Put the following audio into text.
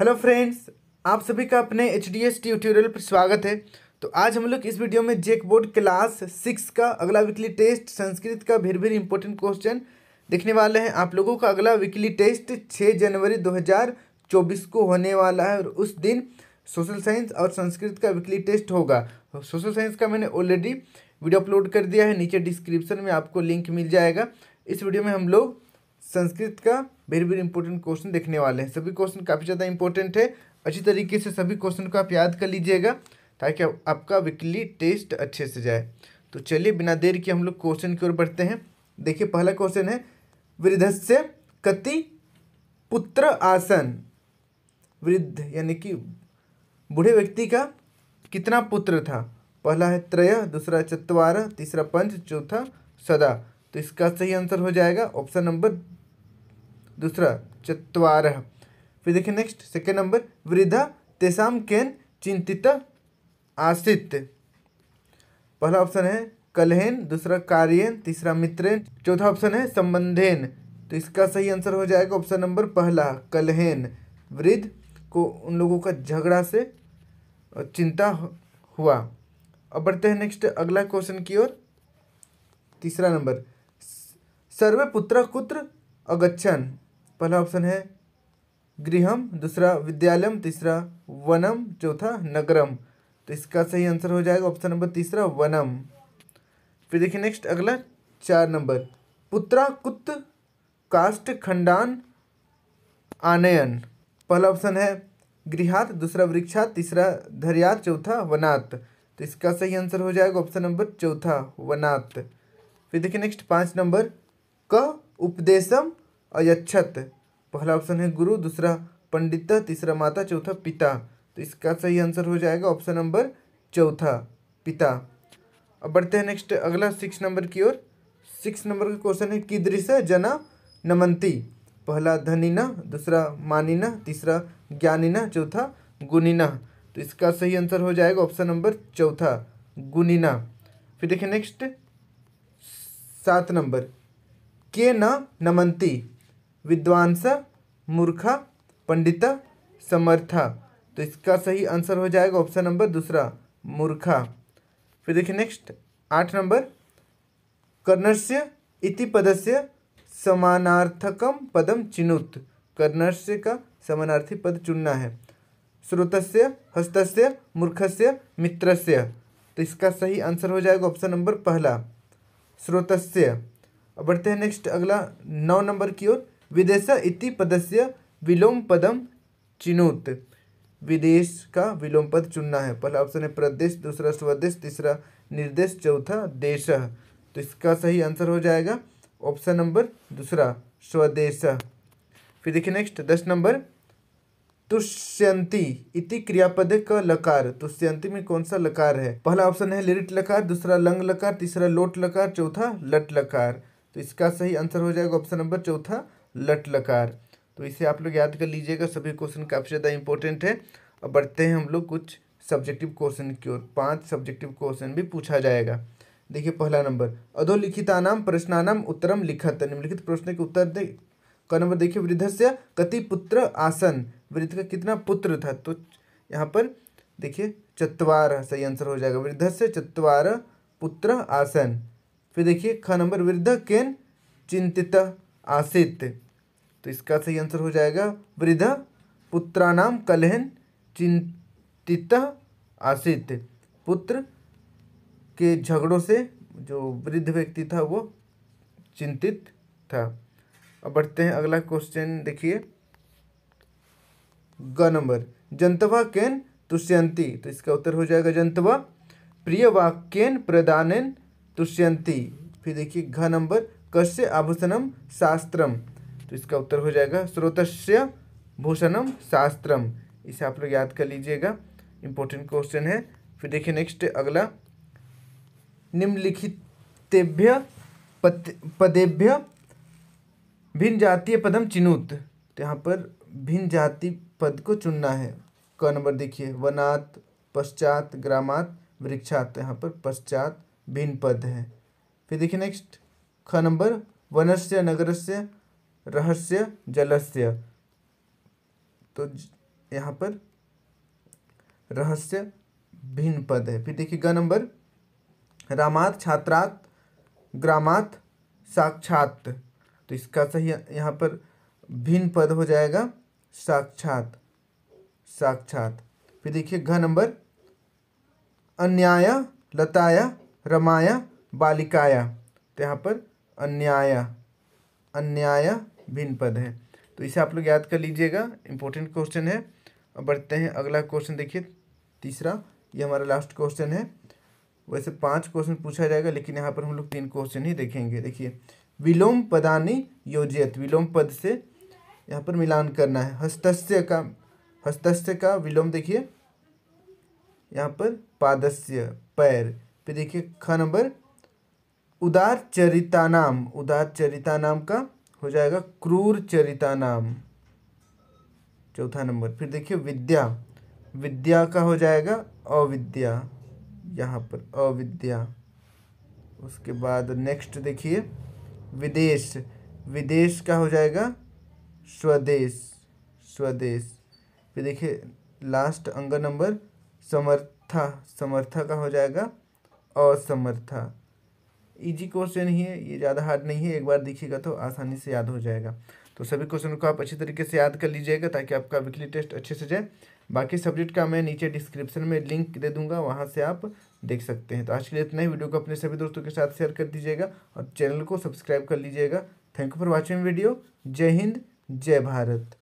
hello friends आप सभी का अपने एच डी एस ट्यूटोरियल पर स्वागत है तो आज हम लोग इस वीडियो में जेक बोर्ड क्लास सिक्स का अगला वीकली टेस्ट संस्कृत का भेर भेर इंपॉर्टेंट क्वेश्चन देखने वाले हैं आप लोगों का अगला वीकली टेस्ट छः जनवरी 2024 को होने वाला है और उस दिन सोशल साइंस और संस्कृत का वीकली टेस्ट होगा सोशल साइंस का मैंने ऑलरेडी वीडियो अपलोड कर दिया है नीचे डिस्क्रिप्शन में आपको लिंक मिल जाएगा इस वीडियो में हम लोग संस्कृत का वेरी वेरी इंपॉर्टेंट क्वेश्चन देखने वाले हैं सभी क्वेश्चन काफ़ी ज़्यादा इंपॉर्टेंट है अच्छी तरीके से सभी क्वेश्चन को आप याद कर लीजिएगा ताकि आपका वीकली टेस्ट अच्छे से जाए तो चलिए बिना देर के हम लोग क्वेश्चन की ओर बढ़ते हैं देखिए पहला क्वेश्चन है वृद्धस्य कति पुत्र आसन वृद्ध यानी कि बूढ़े व्यक्ति का कितना पुत्र था पहला है त्रय दूसरा चतवार तीसरा पंच चौथा सदा तो इसका सही आंसर हो जाएगा ऑप्शन नंबर दूसरा चतवार फिर देखिए नेक्स्ट सेकेंड नंबर वृद्धा तेसाम केन चिंतित आसित पहला ऑप्शन है कलहेन दूसरा कार्यन तीसरा मित्रेन चौथा ऑप्शन है संबंधेन तो इसका सही आंसर हो जाएगा ऑप्शन नंबर पहला कलहेन वृद्ध को उन लोगों का झगड़ा से चिंता हुआ अब बढ़ते हैं नेक्स्ट अगला क्वेश्चन की ओर तीसरा नंबर सर्वे पुत्र कुत्र अगच्छन पहला ऑप्शन है गृहम दूसरा विद्यालय तीसरा वनम चौथा नगरम तो इसका सही आंसर हो जाएगा ऑप्शन नंबर तीसरा वनम फिर देखिए नेक्स्ट अगला चार नंबर पुत्रा कुत काष्ट खंडान आनयन पहला ऑप्शन है गृहात दूसरा वृक्षात तीसरा धर्यात चौथा वनात तो इसका सही आंसर हो जाएगा ऑप्शन नंबर चौथा वनात फिर देखिए नेक्स्ट पाँच नंबर क उपदेशम अयच्छत पहला ऑप्शन है गुरु दूसरा पंडित तीसरा माता चौथा पिता तो इसका सही आंसर हो जाएगा ऑप्शन नंबर चौथा पिता अब बढ़ते हैं नेक्स्ट अगला सिक्स नंबर की ओर सिक्स नंबर का क्वेश्चन है किदृश जना नमंती पहला धनिना दूसरा मानिना तीसरा ज्ञानिना चौथा गुनिना तो इसका सही आंसर हो जाएगा ऑप्शन नंबर चौथा गुनिना फिर देखिए नेक्स्ट सात नंबर के न नमंती विद्वांस मूर्ख पंडित समर्था तो इसका सही आंसर हो जाएगा ऑप्शन नंबर दूसरा मूर्खा फिर देखिए नेक्स्ट आठ नंबर कर्णस्य इति पदस्य समानार्थकम पदम चिनुत कर्णस्य का समानार्थी पद चुनना है श्रोतस्य हस्तस्य मूर्खस्य मित्रस्य तो इसका सही आंसर हो जाएगा ऑप्शन नंबर पहला श्रोतस्य अब बढ़ते हैं नेक्स्ट अगला नौ नंबर की ओर विदेशा इति पदस्य विलोम पदम चिनोत विदेश का विलोम पद चुनना है पहला ऑप्शन है प्रदेश दूसरा स्वदेश तीसरा निर्देश चौथा देश तो इसका सही आंसर हो जाएगा ऑप्शन नंबर दूसरा स्वदेश फिर देखिए नेक्स्ट दस नंबर तुष्यंती इति क्रियापद का लकार तुष्यंती में कौन सा लकार है पहला ऑप्शन है लिरिट लकार दूसरा लंग लकार तीसरा लोट लकार चौथा लट लकार तो इसका सही आंसर हो जाएगा ऑप्शन नंबर चौथा लट लकार तो इसे आप लोग याद कर लीजिएगा सभी क्वेश्चन काफ़ी ज़्यादा इंपॉर्टेंट है अब बढ़ते हैं हम लोग कुछ सब्जेक्टिव क्वेश्चन की ओर पांच सब्जेक्टिव क्वेश्चन भी पूछा जाएगा देखिए पहला नंबर अधोलिखितानाम प्रश्नानाम उत्तरम लिखत निम्नलिखित प्रश्न के उत्तर दे का नंबर देखिए वृद्ध से कति पुत्र आसन वृद्ध का कितना पुत्र था तो यहाँ पर देखिए चतवार सही आंसर हो जाएगा वृद्ध से चतवार पुत्र आसन फिर देखिए ख नंबर वृद्ध केन चिंतित आसित तो इसका सही आंसर हो जाएगा वृद्ध पुत्रानाम कलहन चिंतित आसित पुत्र के झगड़ों से जो वृद्ध व्यक्ति था वो चिंतित था अब बढ़ते हैं अगला क्वेश्चन देखिए ग नंबर जंतवा केन तुष्यंती तो इसका उत्तर हो जाएगा जंतवा प्रिय वाक्यन प्रदानन तुष्यंती फिर देखिए घ नंबर कस्य आभूषणम शास्त्रम तो इसका उत्तर हो जाएगा स्रोतस्य भूषणम शास्त्रम इसे आप लोग याद कर लीजिएगा इंपॉर्टेंट क्वेश्चन है फिर देखिए नेक्स्ट अगला निम्नलिखितेभ्य पद पदेभ्य भिन्न जातीय पदम चिन्हुत तो यहाँ पर भिन्न जाति पद को चुनना है क नंबर देखिए वनात पश्चात ग्रामात वृक्षात यहाँ पर पश्चात भिन्न पद है फिर देखिए नेक्स्ट ख नंबर वनस्य नगरस्य रहस्य जलस्य तो यहाँ पर रहस्य भिन्न पद है फिर देखिए ग नंबर रामात छात्रात ग्रामात साक्षात तो इसका सही यहाँ पर भिन्न पद हो जाएगा साक्षात साक्षात फिर देखिए घ नंबर अन्याय लताया रमाया बालिकाया तो यहाँ पर अन्याया अन्याय भिन्न पद है तो इसे आप लोग याद कर लीजिएगा इंपॉर्टेंट क्वेश्चन है अब बढ़ते हैं अगला क्वेश्चन देखिए तीसरा ये हमारा लास्ट क्वेश्चन है वैसे पांच क्वेश्चन पूछा जाएगा लेकिन यहाँ पर हम लोग तीन क्वेश्चन ही देखेंगे देखिए विलोम पदानी योजियत विलोम पद से यहाँ पर मिलान करना है हस्तस्य का हस्तस्य का विलोम देखिए यहाँ पर पादस्य पैर फिर देखिए ख नंबर उदार चरिता नाम उदार चरिता नाम का हो जाएगा क्रूर चरिता नाम चौथा नंबर फिर देखिए विद्या विद्या का हो जाएगा अविद्या यहाँ पर अविद्या उसके बाद नेक्स्ट देखिए विदेश विदेश का हो जाएगा स्वदेश स्वदेश फिर देखिए लास्ट अंग नंबर समर्था समर्था का हो जाएगा असमर्था इजी क्वेश्चन ही है ये ज़्यादा हार्ड नहीं है एक बार देखिएगा तो आसानी से याद हो जाएगा तो सभी क्वेश्चन को आप अच्छी तरीके से याद कर लीजिएगा ताकि आपका वीकली टेस्ट अच्छे से जाए बाकी सब्जेक्ट का मैं नीचे डिस्क्रिप्शन में लिंक दे दूंगा वहाँ से आप देख सकते हैं तो आज के लिए इतना ही वीडियो को अपने सभी दोस्तों के साथ शेयर कर दीजिएगा और चैनल को सब्सक्राइब कर लीजिएगा thank you for watching video जय हिंद जय भारत